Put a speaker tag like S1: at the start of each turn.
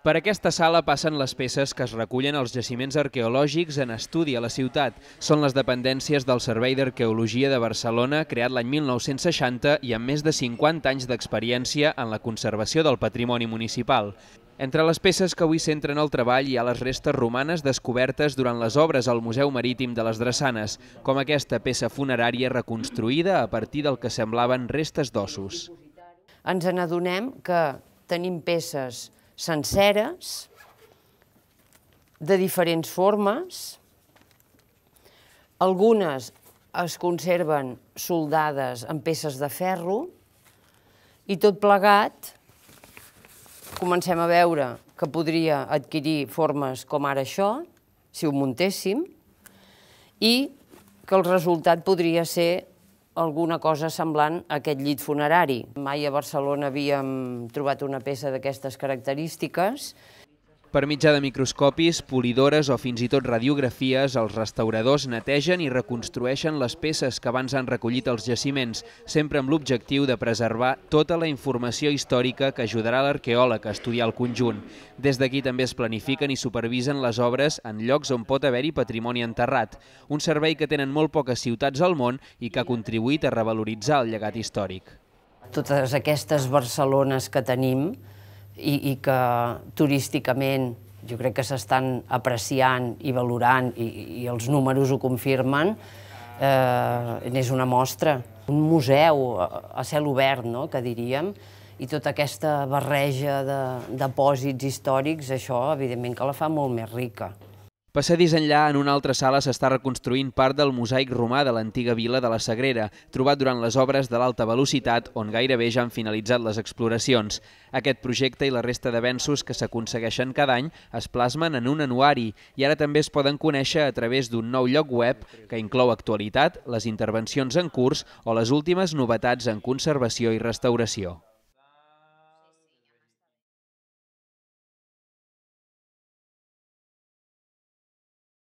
S1: Per aquesta sala passen les peces que es recullen als jaciments arqueològics en estudi a la ciutat. Són les dependències del Servei d'Arqueologia de Barcelona, creat l'any 1960 i amb més de 50 anys d'experiència en la conservació del patrimoni municipal. Entre les peces que avui centren el treball hi ha les restes romanes descobertes durant les obres al Museu Marítim de les Drassanes, com aquesta peça funerària reconstruïda a partir del que semblaven restes d'ossos.
S2: Ens n'adonem que tenim peces senceres, de diferents formes. Algunes es conserven soldades amb peces de ferro i tot plegat comencem a veure que podria adquirir formes com ara això, si ho muntéssim, i que el resultat podria ser alguna cosa semblant a aquest llit funerari. Mai a Barcelona havíem trobat una peça d'aquestes característiques
S1: per mitjà de microscopis, polidores o fins i tot radiografies, els restauradors netegen i reconstrueixen les peces que abans han recollit els jaciments, sempre amb l'objectiu de preservar tota la informació històrica que ajudarà l'arqueòleg a estudiar el conjunt. Des d'aquí també es planifiquen i supervisen les obres en llocs on pot haver-hi patrimoni enterrat, un servei que tenen molt poques ciutats al món i que ha contribuït a revaloritzar el llegat
S2: històric. Totes aquestes Barcelones que tenim i, i que turísticament jo crec que s'estan apreciant i valorant i, i els números ho confirmen, eh, n'és una mostra. Un museu a cel obert, no?, que diríem, i tota aquesta barreja de depòsits històrics, això, evidentment, que la fa molt més rica.
S1: Passadís enllà, en una altra sala s'està reconstruint part del mosaic romà de l'antiga vila de la Sagrera, trobat durant les obres de l'alta velocitat, on gairebé ja han finalitzat les exploracions. Aquest projecte i la resta d'avenços que s'aconsegueixen cada any es plasmen en un anuari i ara també es poden conèixer a través d'un nou lloc web que inclou actualitat, les intervencions en curs o les últimes novetats en
S2: conservació i restauració.